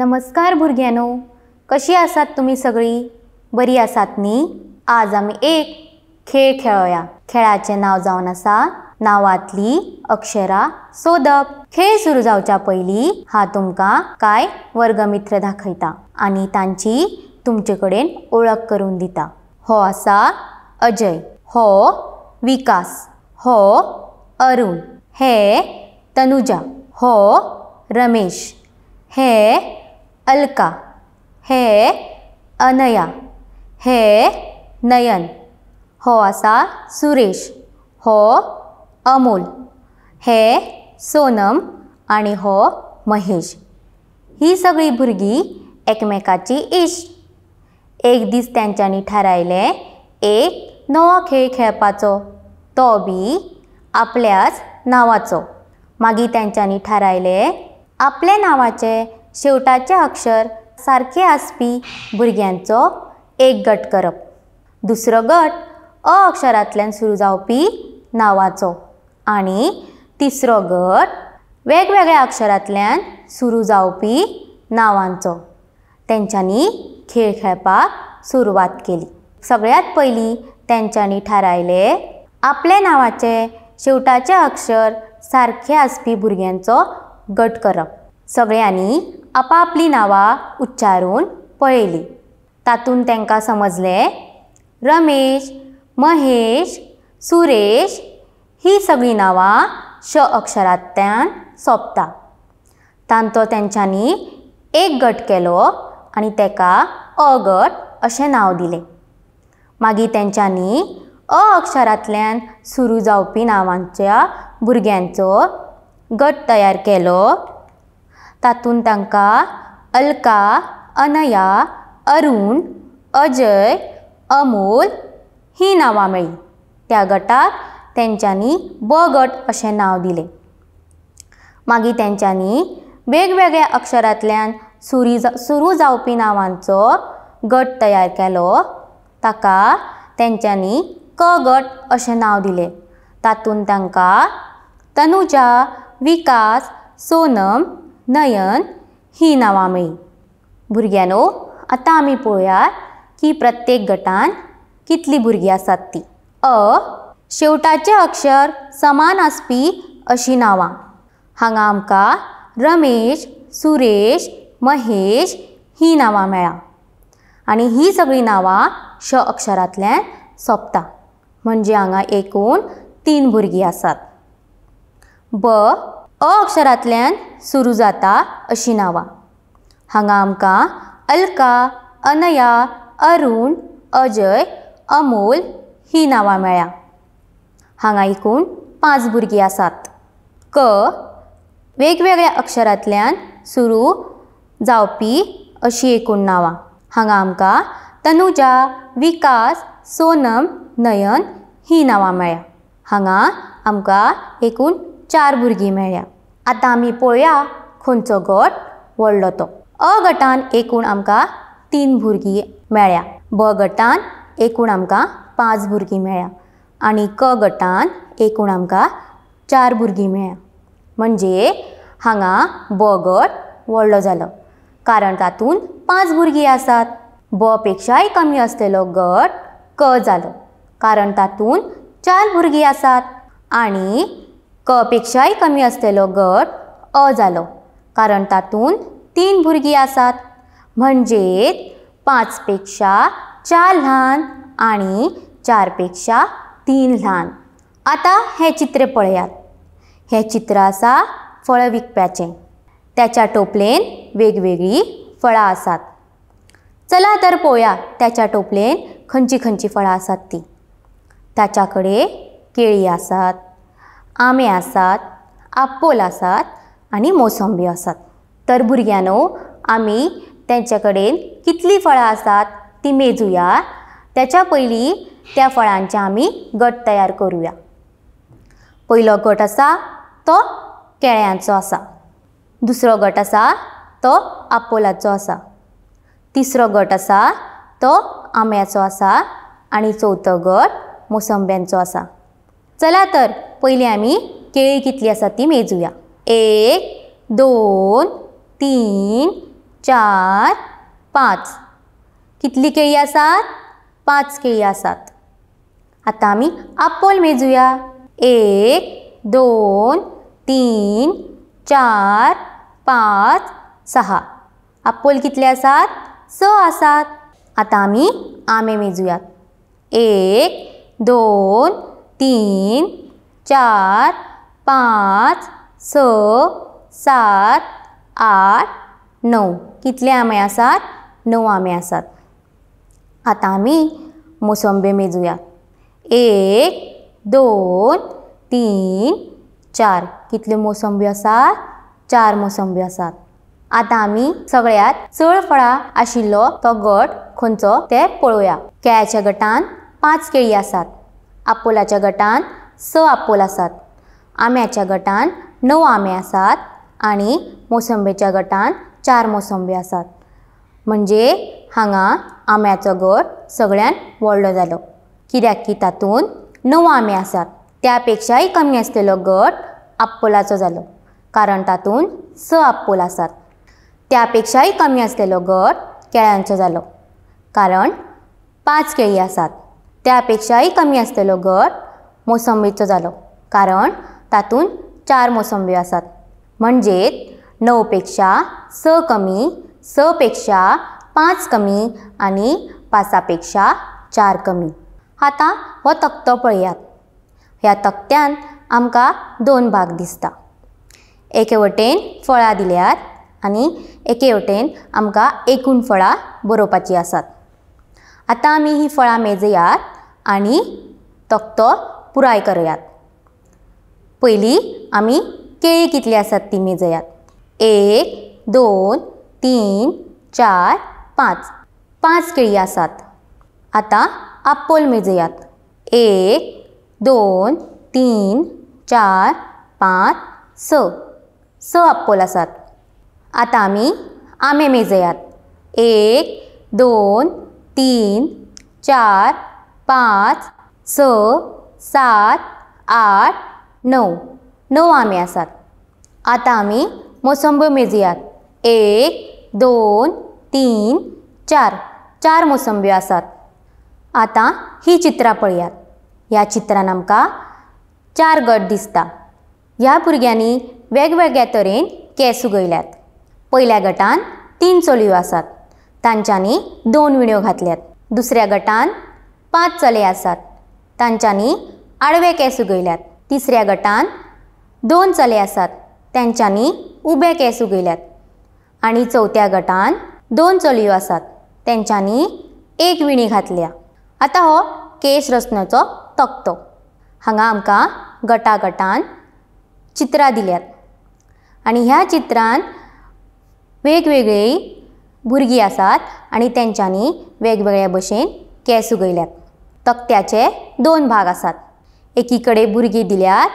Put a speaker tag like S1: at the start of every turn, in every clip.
S1: नमस्कार भुरग्यानो कशी आसात तुम्ही सगळी बरी आसात न्ही आज आम्ही एक खेळ खेळया खेळाचे नाव जावन असा नावातली अक्षरा सोदप खेळ सुरू जावच्या पहिली हा तुमकां कांय वर्गमित्र दाखयता आणि तांची तुमचे कडेन ओळख करून दिता हो असा अजय हो विकास हो अरुण हे तनुजा हो रमेश हे अलका हे अनया हे नयन हो आसा सुरेश हो अमोल हे सोनम आणि हो महेश ही सगळी भुरगीं एकमेकाची इश्ट एक दिस तेंच्यांनी ठरायले एक नवो खेळ खेळपाचो तो बी आपल्याच नावाचो, मागीर तेंच्यांनी ठरायले आपले नावाचे, शेवटाचें अक्षर सारखे आसपी भुरग्यांचो एक गट करप दुसरो गट अ अक्षरातल्यान सुरू जावपी नावाचो आणि तिसरो गट वेगवेगळ्या अक्षरातल्यान सुरू जावपी नावांचो तेंच्यांनी खेळ खेळपाक सुरवात केली सगळ्यात पहिली त्यांच्यानी ठारायले आपल्या नावाचे शेवटाचें अक्षर सारखे आसपी भुरग्यांचो गट करप सगळ्यांनी आपापली नांवां उच्चारून पळली तातूंत तांकां समजलें रमेश महेश सुरेश ही सगळीं नांवां श अक्षरांतल्यान सोंपता तांचो तेंच्यांनी एक गट केलो आनी ताका अ गट अशें नांव दिलें मागीर तेंच्यांनी अ अक्षरांतल्यान सुरू जावपी नांवांच्या भुरग्यांचो गट तयार केलो तातूंत तांकां अलका अनया अरुण अजय अमोल ही नांवां मेळ्ळीं त्या गटाक तेंच्यांनी ब गट अशें नांव दिलें मागीर तेंच्यांनी वेगवेगळ्या अक्षरांतल्यान सुरी सुरू जावपी नांवांचो गट तयार केलो ताका तेंच्यांनी क गट अशें नांव दिलें तातूंत तांकां तनुजा विकास सोनम नयन ही नांवां मेळ्ळीं भुरग्यानो आतां आमी पळोवयात की प्रत्येक गटान कितली भुरगीं आसात तीं अ शेवटाचें अक्षर समान आसपी अशीं नांवां हांगा आमकां रमेश सुरेश महेश ही नांवां मेळ्ळां आनी हीं सगळीं नांवां श अक्षरांतल्यान सोंपता म्हणजे हांगा एकूण तीन भुरगीं आसात ब अ अक्षरांतल्यान सुरू जाता अशीं नांवां हांगा आमकां अल्का अनया अरुण अजय अमोल ही नांवां मेळ्या हांगा एकूण पांच भुरगीं आसात क वेगवेगळ्या अक्षरांतल्यान सुरू जावपी अशीं एकूण नांवां हांगा आमकां तनुजा विकास सोनम नयन ही नांवां मेळ्या हांगा आमकां एकूण चार भुरगीं मेळ्ळ्या आतां आमी पळोवया खंयचो गट व्हडलो तो अ गटान एकूण आमकां तीन भुरगीं मेळ्या ब गटान एकूण आमकां पांच भुरगीं मेळ्या आनी क गटान एकूण आमकां चार भुरगीं मेळ्या म्हणजे हांगा ब गट व्हडलो जालो कारण तातूंत पांच भुरगीं आसात ब पेक्षाय कमी असलेलो गट क जालो कारण तातूंत चार भुरगीं आसात आणि क पेक्षाही कमी असलेलो गट अ जालो कारण तातूंत तीन भुरगीं आसात म्हणजेच पाचपेक्षा पेक्षा चार ल्हान आणि चारपेक्षा तीन ल्हान आता हे चित्र पळयात हे चित्र आसा फळां विकप्याचे त्याच्या टोपलेन वेगवेगळी फळं आसात चला तर पळोवया त्याच्या टोपलेन खंची खंची फळं आसात ती त्याच्याकडे केळी केळीं आसात आंबे आसात आपोल आसात आणि मोसंबी आसात तर भुरग्यांनो आम्ही तेंचे कडेन कितलीं फळां आसात तीं मेजूया तेच्या पयलीं त्या फळांचे आम्ही गट तयार करूया पयलो गट आसा तो केळ्यांचो आसा दुसरो गट आसा तो आपोलाचो आसा तिसरो गट आसा तो आंब्याचो आसा आणि चवथो गट मोसंब्यांचो आसा चला तर पयलीं आम्ही केळी कितली आसा ती मेजूया एक दोन तीन चार पाच कितली केळी आसात पाच केळी आसात आता आम्ही आपोल मेजूया एक दोन तीन चार पाच सहा आपोल कितले आसात स आसात आतां आमी आंबे मेजूयात एक दोन तीन चार पांच स सात आठ नऊ कितले आंबे आसात णव आंबे आसात आतां आमी मोसंबे मेजुया एक दोन तीन चार कितल्यो मोसंबी आसात चार मोसंबी आसात आतां आमी सगळ्यात चड फळां आशिल्लो तो गट खंयचो ते पळोवया केळ्याच्या गटान पांच केळी आसात आपोलाच्या गटांत स आपोल आसात आंब्याच्या गटान णव आंबे आसात आणि मोसंबीच्या गटान चार मोसंबी आसात म्हणजे हांगा आंब्याचो गट सगळ्यात व्हडलो जालो कित्याक की तातून णव आंबे आसात त्या कमी आसलेलो गट आपोलाचो जालो कारण तातून स आपोल आसात त्यापेक्षाही कमी आसलेलो गट केळ्यांचो जालो कारण पाच केळी आसात त्यापेक्षाही कमी आसलेलो गट मोसंबीचं झालं कारण तातूंत चार मोसंबी असतात म्हणजेच णव पेक्षा स कमी स पेक्षा कमी आणि पांचा चार कमी आता व तक्तो पळयात ह्या तक्त्यान आमकां दोन भाग दिसता एके वटेन फळां दिल्यात आणि एके वटेन आमकां एकूण फळां बरोवपाचीं आसात आतां आमी ही फळां मेजयात आनी तक्तो पुराय करयात पयलीं आमी केळी कितले आसात ती मेजयात एक दोन तीन चार पाच पाच केळी आसात आता आपोल मेजयात एक दोन तीन चार पाच स स आपोल आसात आतां आमी आंबे मेजयात एक दोन तीन चार पाच स सात आठ नऊ नऊ आम्ही आसात आता आम्ही मोसंबी मेजयात एक दोन तीन चार चार मोसंबी आसात आता ही चित्रां पळयात ह्या चित्रान आमकां चार गट दिसता ह्या भुरग्यांनी वेगवेगळ्या तरेन केस उगयल्यात पहिल्या गटान तीन चलयो आसात तांच्यांनी दोन विण्यो घातल्यात दुसऱ्या गटान पांच चले आसात तांच्यांनी आडवे केस उगयल्यात तिसऱ्या गटान दोन चले आसात त्यांच्यानी उबे केस उगयल्यात आणि चौथ्या गटान दोन चलयो आसात तेंच्यांनी एक विणी घातल्या आता हो केस रचण्याचो तक्तो हांगा आमकां गटा गटान चित्रां दिल्यात आणि ह्या चित्रांत वेगवेगळी भुरगीं आसात आनी तेंच्यांनी वेगवेगळ्या भशेन केस उगयल्यात तक्त्याचे दोन भाग असतात एकीकडे भुरगीं दिल्यात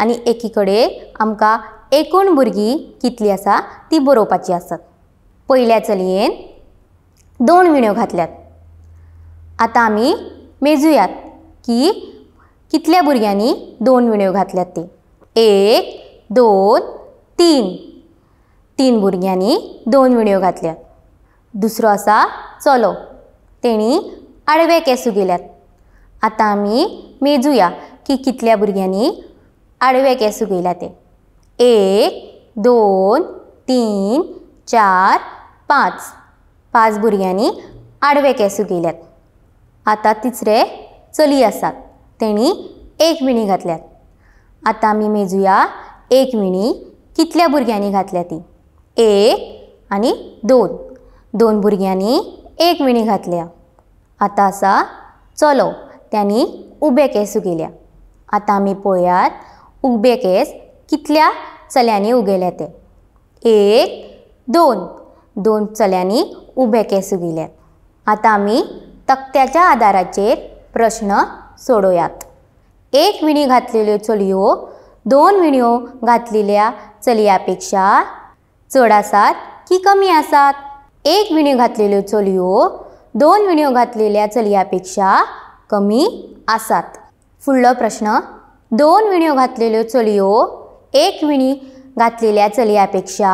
S1: आणि एकीकडे आमका एकूण भुरगीं कितली असा ती बरोवपाची आसात पहिल्या चलयेन दोन विण्यो घातल्यात आता आम्ही मेजूयात की कितल्या भुरग्यांनी दोन विण्यो घातल्यात ती एक दोन तीन तीन भुरग्यांनी दोन विण्यो घातल्यात दुसरो असा चलो तेणी आडवे केसू गेल्यात आता आम्ही मेजूया की कितल्या भुरग्यांनी आडव्या केस उगयला ते एक दोन तीन चार पाच पाच भुरग्यांनी आडवे केंस उगवल्यात आतां तिसरे चली असतात तेणी एक विणी घातल्यात आता आमी मेजूया एक विणी कितल्या भुरग्यांनी घातल्या ती एक आणि दोन दोन भुरग्यांनी एक विणी घातल्या आता आसा चलो त्यांनी उबे केस उगेल्या आता आम्ही पळयात उबे केस कितल्या चल्यांनी उगेल्या ते एक दोन दोन चल्यांनी उभे केस उगिल्यात आता आम्ही तक्त्याच्या आधाराचे प्रश्न सोडोयात एक विणी घातलेल्यो चलयो दोन विण्यो घातलेल्या चलियापेक्षा पेक्षा चड आसात की कमी आसात एक विण्यो घातलेल्यो चलयो दोन विण्यो घातलेल्या चलियापेक्षा कमी आसात फुडलो प्रश्न दोन विण्यो घातलेल्यो चलयो एक विणी घातलेल्या चलयापेक्षा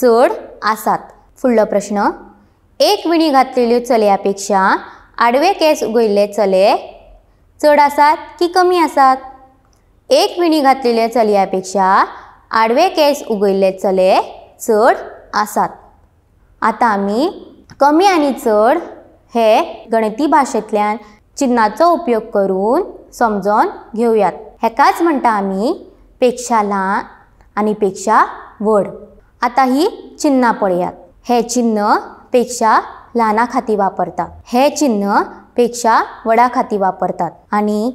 S1: चड आसात फुडलो प्रश्न एक विणी घातलेल्यो चलयापेक्षा आडवे केस उगयल्ले चले चड आसात की कमी आसात एक विणी घातलेल्या चलयापेक्षा आडवे केस उगयल्ले चले चड आसात आता आमी कमी आणि चड हे गणिती भाशेंतल्यान चिन्नाचो उपयोग करून समजून घेऊयात हेकाच म्हणटा आम्ही पेक्षा लहान आणि पेक्षा वड आता ही चिन्नां पळयात हे चिन्ह पेक्षा लहाना खाती वापरता हे चिन्ह पेक्षा वडा खाती वापरतात आणि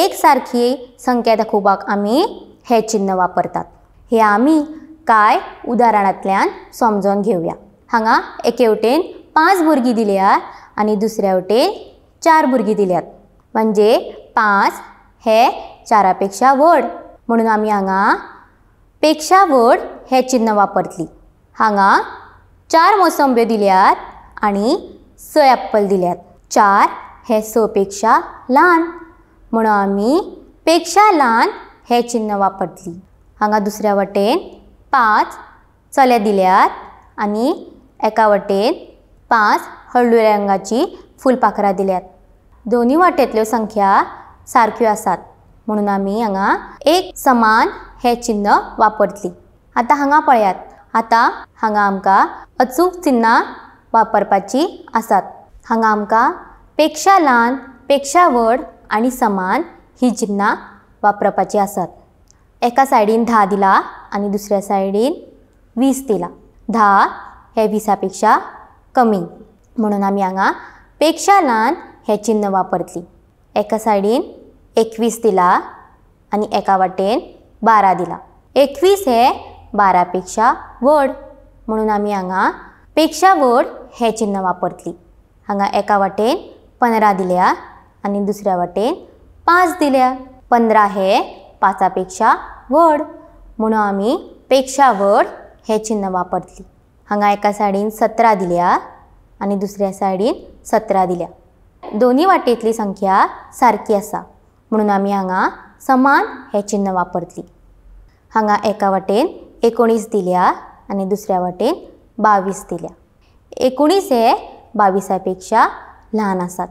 S1: एक सारखी संख्या दाखोवपाक आम्ही हे चिन्ह वापरतात हे आम्ही काय उदाहरणातल्या समजून घेऊया हांगा एकेवटेन वटेन पांच दिल्या आणि आनी दुसऱ्या वटेन चार भुरगीं दिल्यात म्हणजे पाच हे चारा पेक्षा व्हड म्हणून आम्ही हांगा पेक्षा व्हड हे चिन्ह वापरतली हांगा चार मोसंब्यो दिल्यात आणि स एप्पल दिल्यात चार हे स पेक्षा लहान म्हणून आम्ही पेक्षा लहान हे चिन्ह वापरतली हांगा दुसऱ्या वटेन पाच चले दिल्यात आणि एका वटेन पांच हळडुव्या रंगाची फुलपाखरां दिल्यात दोन्ही वाटेंतल्यो संख्या सारक्यो आसात म्हणून आम्ही हांगा एक समान हे चिन्ह वापरतली आता हांगा पळयात आता हांगा आमकां अचूक चिन्हां वापरपाची आसात हांगा आमकां पेक्षा ल्हान पेक्षा व्हड आनी समान ही चिन्हां वापरपाची आसात एका सायडीन धा दिला आनी दुसऱ्या सायडीन वीस दिला धा हे विसा पेक्षा कमी म्हणून आमी हांगा पेक्षा लहान हे चिन्ह वापरतली एका सायडीन एकवीस दिला आणि एका वाटेन बारा दिला एकवीस हे बारा पेक्षा व्हड म्हणून आम्ही हांगा पेक्षा व्हड हे चिन्ह वापरतली हांगा एका वाटेन पंधरा दिल्या आणि दुसऱ्या वाटेन पाच दिल्या पंधरा हे पांचा पेक्षा व्हड म्हणून आम्ही पेक्षा व्हड हे चिन्ह वापरतली हांगा एका सायडीन सतरा दिल्या आणि दुसऱ्या सायडीन सतरा दिल्या दोन्ही वाटेतली संख्या सारखी आसा म्हणून आम्ही हांगा समान हे चिन्ह वापरतली हांगा एका वाटेन एकोणीस दिल्या आणि दुसऱ्या वाटेन बावीस दिल्या एकोणीस हे बाविसा पेक्षा असतात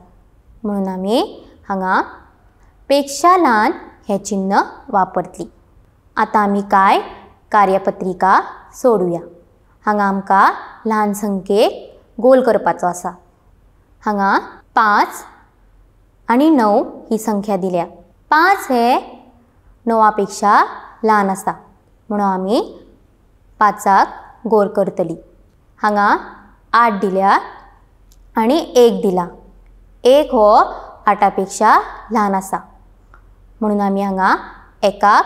S1: म्हणून आम्ही हांगा पेक्षा लहान हे चिन्ह वापरतली आता आम्ही काय कार्यपत्रिका सोडुया हांगा आमकां ल्हान संख्येक गोल करपाचो आसा हंगा पांच आणि णव ही संख्या दिल्या पांच हे णवा पेक्षा ल्हान आसा म्हणून आमी पांचाक गोर करतली हंगा आठ दिल्या आणि एक दिला एक हो आठा पेक्षा ल्हान आसा म्हणून आमी हंगा एकाक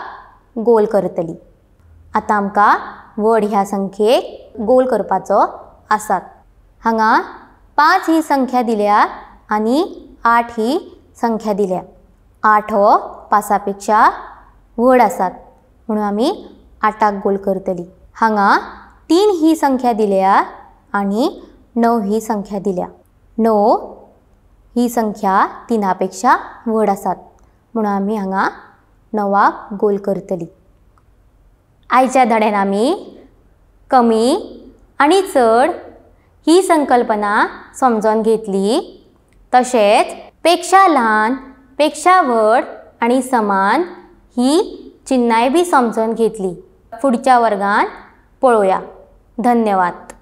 S1: गोल करतली आता आमकां व्हड ह्या संख्येक गोल करपाचो आसात हंगा पाच ही संख्या दिल्या आणि आठ ही संख्या दिल्या आठ हो पासापेक्षा व्हड आसात म्हणून आम्ही आठाक गोल करतली हांगा तीन ही संख्या दिल्या आणि णव ही संख्या दिल्या णव ही संख्या तिना पेक्षा व्हड आसात म्हणून आम्ही हांगा णवाक गोल करतली आयच्या धड्यान आम्ही कमी आणि चढ ही संकल्पना समजून घेतली तसेच पेक्षा लहान पेक्षा वड आणि समान ही चिन्नाय बी समजून घेतली पुढच्या वर्गात पळूया धन्यवाद